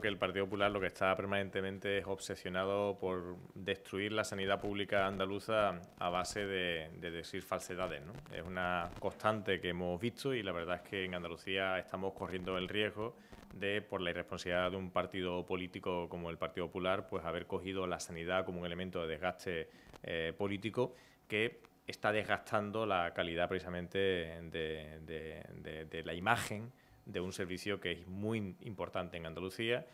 que el Partido Popular lo que está permanentemente es obsesionado por destruir la sanidad pública andaluza a base de, decir falsedades. ¿no? Es una constante que hemos visto y la verdad es que en Andalucía estamos corriendo el riesgo de, por la irresponsabilidad de un partido político como el Partido Popular, pues haber cogido la sanidad como un elemento de desgaste eh, político que está desgastando la calidad precisamente de, de la imagen de un servicio que es muy importante en Andalucía